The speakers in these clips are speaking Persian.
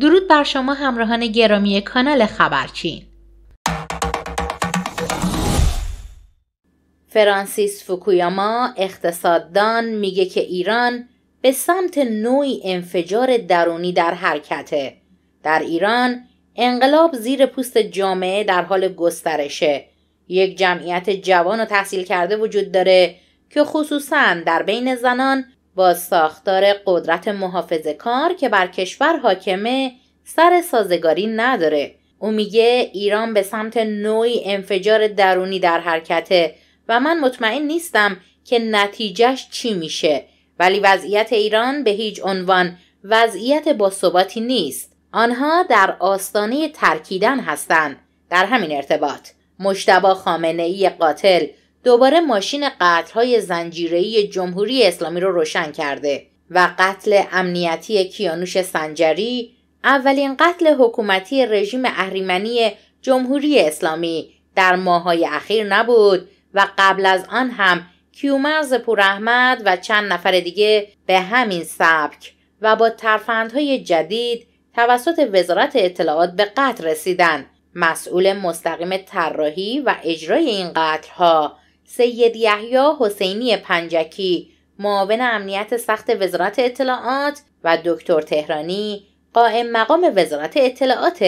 درود بر شما همراهان گرامی کانال خبرچین فرانسیس فوکویاما اقتصاددان میگه که ایران به سمت نوعی انفجار درونی در حرکته در ایران انقلاب زیر پوست جامعه در حال گسترشه یک جمعیت جوان و تحصیل کرده وجود داره که خصوصا در بین زنان با ساختار قدرت محافظ کار که بر کشور حاکمه سر سازگاری نداره او میگه ایران به سمت نوعی انفجار درونی در حرکته و من مطمئن نیستم که نتیجهش چی میشه ولی وضعیت ایران به هیچ عنوان وضعیت باثباتی نیست آنها در آستانه ترکیدن هستند در همین ارتباط مشتبا خامنه ای قاتل دوباره ماشین قتلهای زنجیرهای جمهوری اسلامی رو روشن کرده و قتل امنیتی کیانوش سنجری اولین قتل حکومتی رژیم اهریمنی جمهوری اسلامی در ماهای اخیر نبود و قبل از آن هم کیومرز پوراحمد و چند نفر دیگه به همین سبک و با ترفندهای جدید توسط وزارت اطلاعات به قتل رسیدن مسئول مستقیم طراحی و اجرای این قتلها سید یحیی حسینی پنجکی معاون امنیت سخت وزارت اطلاعات و دکتر تهرانی قائم مقام وزارت اطلاعات،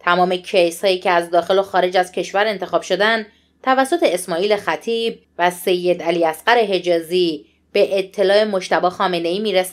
تمام کیس هایی که از داخل و خارج از کشور انتخاب شدن توسط اسماعیل خطیب و سید علی اصغر حجازی به اطلاع مشتبا خامنه ای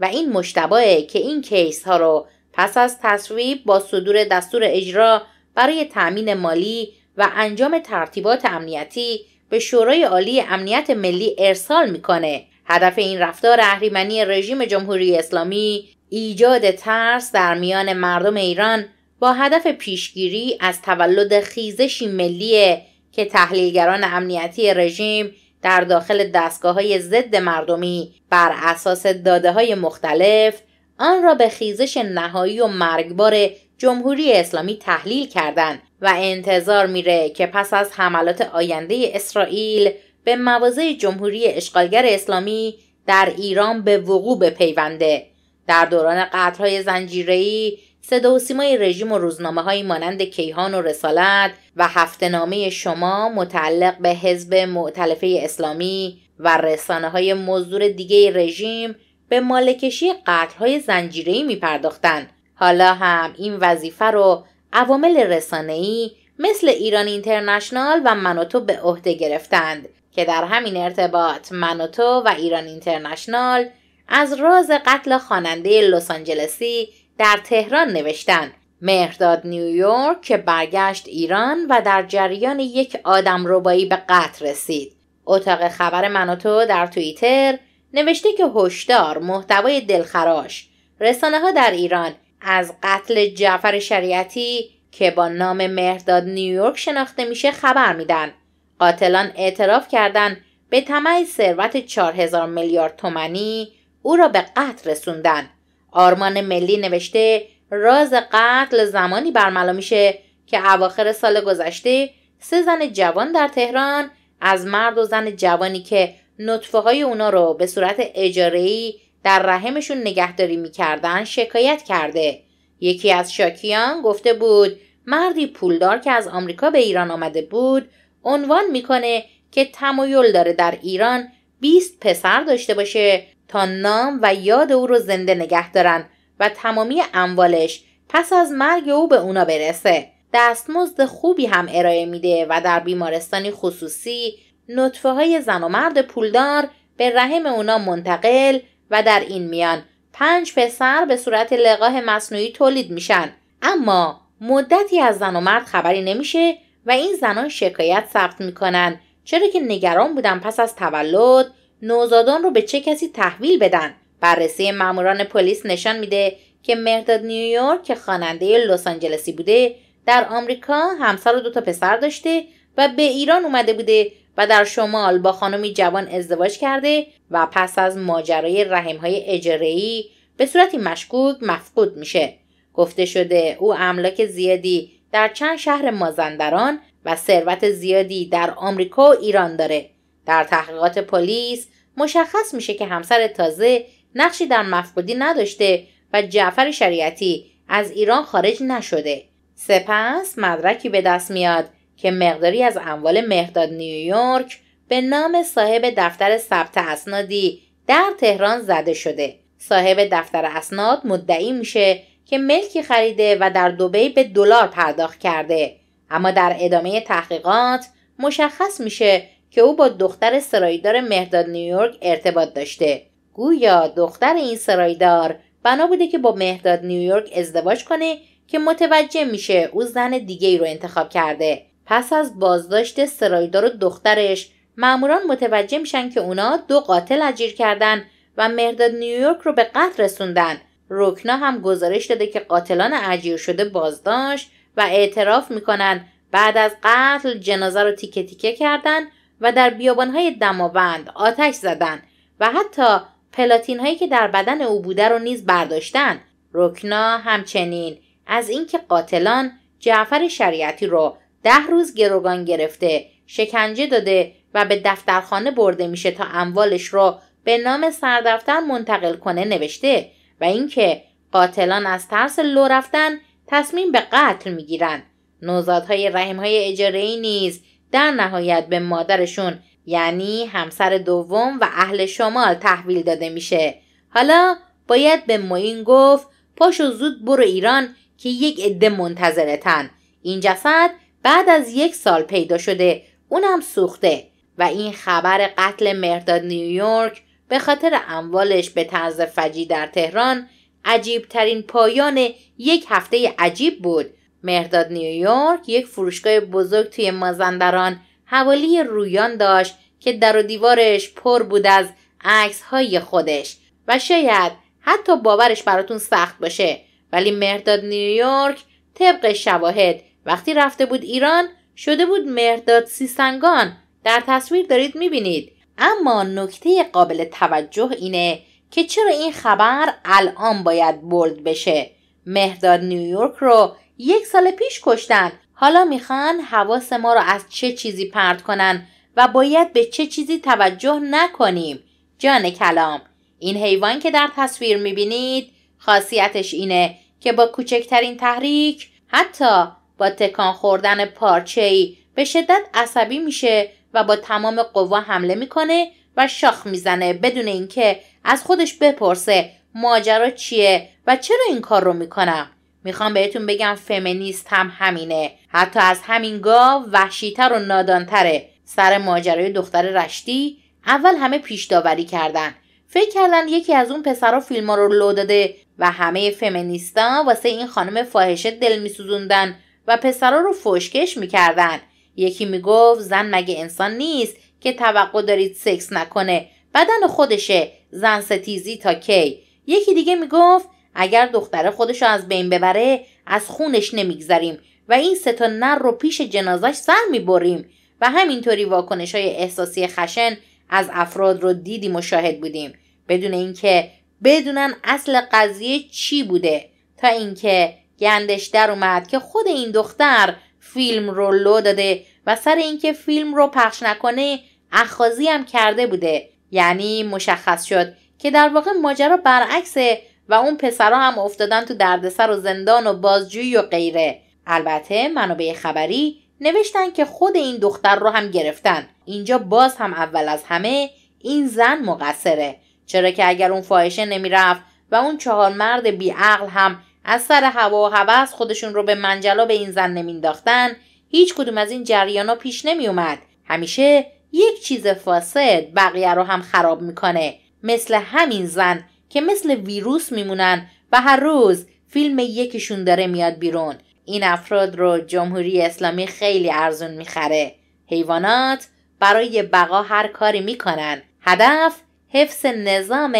و این مشتبه که این کیس ها رو پس از تصویب با صدور دستور اجرا برای تأمین مالی و انجام ترتیبات امنیتی به شورای عالی امنیت ملی ارسال میکنه هدف این رفتار اهریمنی رژیم جمهوری اسلامی ایجاد ترس در میان مردم ایران با هدف پیشگیری از تولد خیزشی ملیه که تحلیلگران امنیتی رژیم در داخل دستگاه های ضد مردمی بر اساس داده های مختلف آن را به خیزش نهایی و مرگبار جمهوری اسلامی تحلیل کردند و انتظار میره که پس از حملات آینده اسرائیل به مواضع جمهوری اشغالگر اسلامی در ایران به وقوع بپیونده در دوران قطرهای زنجیره‌ای صدا رژیم و روزنامه های مانند کیهان و رسالت و نامه شما متعلق به حزب معتلفه اسلامی و رسانه های مزدور دیگه رژیم به مالکشی قطرهای زنجیرهی زنجیری می حالا هم این وظیفه رو عوامل رسانه‌ای مثل ایران اینترنشنال و منوتو به عهده گرفتند که در همین ارتباط منوتو و ایران اینترنشنال از راز قتل خواننده لس آنجلسی در تهران نوشتند مهرداد نیویورک که برگشت ایران و در جریان یک آدم ربایی به قتل رسید اتاق خبر منوتو در توییتر نوشته که هشدار محتوای دلخراش رسانه ها در ایران از قتل جعفر شریعتی که با نام مهرداد نیویورک شناخته میشه خبر میدن قاتلان اعتراف کردن به طمع ثروت 4000 میلیارد تومنی او را به قتل رسوندن آرمان ملی نوشته راز قتل زمانی برملا میشه که اواخر سال گذشته سه زن جوان در تهران از مرد و زن جوانی که نطفه های اونا رو به صورت اجارهی در رحمشون نگهداری میکردن شکایت کرده یکی از شاکیان گفته بود مردی پولدار که از آمریکا به ایران آمده بود عنوان میکنه که تمایل داره در ایران 20 پسر داشته باشه تا نام و یاد او رو زنده نگه و تمامی اموالش پس از مرگ او به اونا برسه دستمزد خوبی هم ارائه میده و در بیمارستانی خصوصی نطفه های زن و مرد پولدار به رحم اونا منتقل و در این میان پنج پسر به صورت لقاه مصنوعی تولید میشن اما مدتی از زن و مرد خبری نمیشه و این زنان شکایت ثبت میکنن چرا که نگران بودن پس از تولد نوزادان رو به چه کسی تحویل بدن بررسی ماموران پلیس نشان میده که مهداد نیویورک که خواننده لس آنجلسی بوده در آمریکا همسر و دو تا پسر داشته و به ایران اومده بوده و در شمال با خانمی جوان ازدواج کرده و پس از ماجرای رحمهای اجرایی به صورتی مشکوک مفقود میشه گفته شده او املاک زیادی در چند شهر مازندران و ثروت زیادی در آمریکا و ایران داره در تحقیقات پلیس مشخص میشه که همسر تازه نقشی در مفقودی نداشته و جعفر شریعتی از ایران خارج نشده سپس مدرکی به دست میاد که مقداری از اموال مهرداد نیویورک به نام صاحب دفتر ثبت اسنادی در تهران زده شده صاحب دفتر اسناد مدعی میشه که ملکی خریده و در دبی به دلار پرداخت کرده اما در ادامه تحقیقات مشخص میشه که او با دختر سرایدار مهداد نیویورک ارتباط داشته گویا دختر این سرایدار بنا بوده که با مهداد نیویورک ازدواج کنه که متوجه میشه او زن دیگه ای رو انتخاب کرده پس از بازداشت سرایدار و دخترش معموران متوجه میشن که اونا دو قاتل اجیر کردن و مرداد نیویورک رو به قتل رسوندن رکنا هم گزارش داده که قاتلان اجیر شده بازداشت و اعتراف میکنن بعد از قتل جنازه رو تیکه تیکه کردن و در بیابانهای دماوند آتش زدن و حتی پلاتین هایی که در بدن او بوده رو نیز برداشتن رکنا همچنین از اینکه قاتلان جعفر شریعتی رو ده روز گروگان گرفته شکنجه داده و به دفترخانه برده میشه تا اموالش را به نام سردفتر منتقل کنه نوشته و اینکه قاتلان از ترس لو رفتن تصمیم به قتل میگیرن نوزادهای رحمهای اجاره نیز در نهایت به مادرشون یعنی همسر دوم و اهل شمال تحویل داده میشه حالا باید به موین گفت و زود برو ایران که یک عده منتظرتن این جسد بعد از یک سال پیدا شده اونم سوخته و این خبر قتل مرداد نیویورک به خاطر اموالش به طرز فجی در تهران عجیب ترین پایان یک هفته عجیب بود مرداد نیویورک یک فروشگاه بزرگ توی مازندران حوالی رویان داشت که در و دیوارش پر بود از عکس های خودش و شاید حتی باورش براتون سخت باشه ولی مرداد نیویورک طبق شواهد وقتی رفته بود ایران شده بود مهرداد سیسنگان در تصویر دارید میبینید اما نکته قابل توجه اینه که چرا این خبر الان باید برد بشه مهرداد نیویورک رو یک سال پیش کشتن حالا میخوان حواس ما رو از چه چیزی پرت کنن و باید به چه چیزی توجه نکنیم جان کلام این حیوان که در تصویر میبینید خاصیتش اینه که با کوچکترین تحریک حتی با تکان خوردن پارچه ای به شدت عصبی میشه و با تمام قوا حمله میکنه و شاخ میزنه بدون اینکه از خودش بپرسه ماجرا چیه و چرا این کار رو میکنم میخوام بهتون بگم فمینیست هم همینه حتی از همین گاو وحشیتر و نادانتره سر ماجرای دختر رشتی اول همه پیش داوری کردن فکر کردن یکی از اون پسرها فیلم رو لو داده و همه فمینیستا واسه این خانم فاحشه دل میسوزوندن و پسرا رو فشکش میکردن یکی میگفت زن مگه انسان نیست که توقع دارید سکس نکنه بدن خودشه زن ستیزی تا کی یکی دیگه میگفت اگر دختره خودش از بین ببره از خونش نمیگذریم و این سه تا نر رو پیش جنازش سر میبریم و همینطوری واکنش های احساسی خشن از افراد رو دیدیم و شاهد بودیم بدون اینکه بدونن اصل قضیه چی بوده تا اینکه گندش در اومد که خود این دختر فیلم رو لو داده و سر اینکه فیلم رو پخش نکنه اخاذی هم کرده بوده یعنی مشخص شد که در واقع ماجرا برعکسه و اون پسرا هم افتادن تو دردسر و زندان و بازجویی و غیره البته منابع خبری نوشتن که خود این دختر رو هم گرفتن اینجا باز هم اول از همه این زن مقصره چرا که اگر اون فاحشه نمیرفت و اون چهار مرد بیعقل هم از سر هوا و هوس خودشون رو به منجلا به این زن نمینداختن هیچ کدوم از این جریانا پیش اومد همیشه یک چیز فاسد بقیه رو هم خراب میکنه مثل همین زن که مثل ویروس میمونن و هر روز فیلم یکیشون داره میاد بیرون این افراد رو جمهوری اسلامی خیلی ارزون میخره حیوانات برای بقا هر کاری میکنن هدف حفظ نظام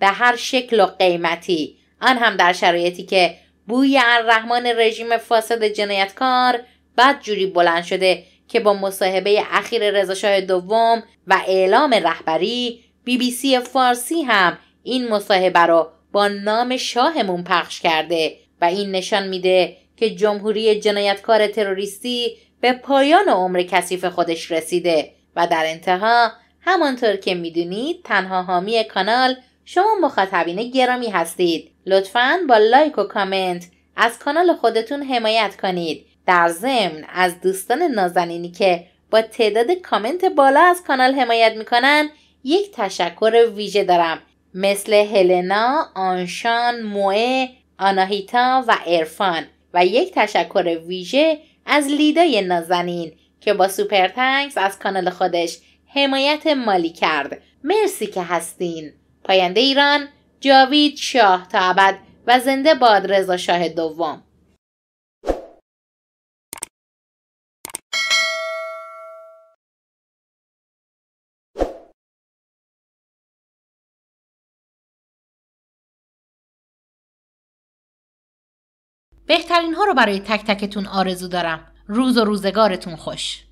به هر شکل و قیمتی آن هم در شرایطی که بوی رحمان رژیم فاسد جنایتکار بد جوری بلند شده که با مصاحبه اخیر رضاشاه دوم و اعلام رهبری بی بی سی فارسی هم این مصاحبه را با نام شاهمون پخش کرده و این نشان میده که جمهوری جنایتکار تروریستی به پایان عمر کثیف خودش رسیده و در انتها همانطور که میدونید تنها حامی کانال شما مخاطبین گرامی هستید لطفا با لایک و کامنت از کانال خودتون حمایت کنید در ضمن از دوستان نازنینی که با تعداد کامنت بالا از کانال حمایت میکنن یک تشکر ویژه دارم مثل هلنا، آنشان، موه، آناهیتا و ارفان و یک تشکر ویژه از لیدای نازنین که با سوپر از کانال خودش حمایت مالی کرد مرسی که هستین پاینده ایران جاوید شاه تا ابد و زنده باد رضا شاه دوم بهترین ها رو برای تک تکتون آرزو دارم. روز و روزگارتون خوش.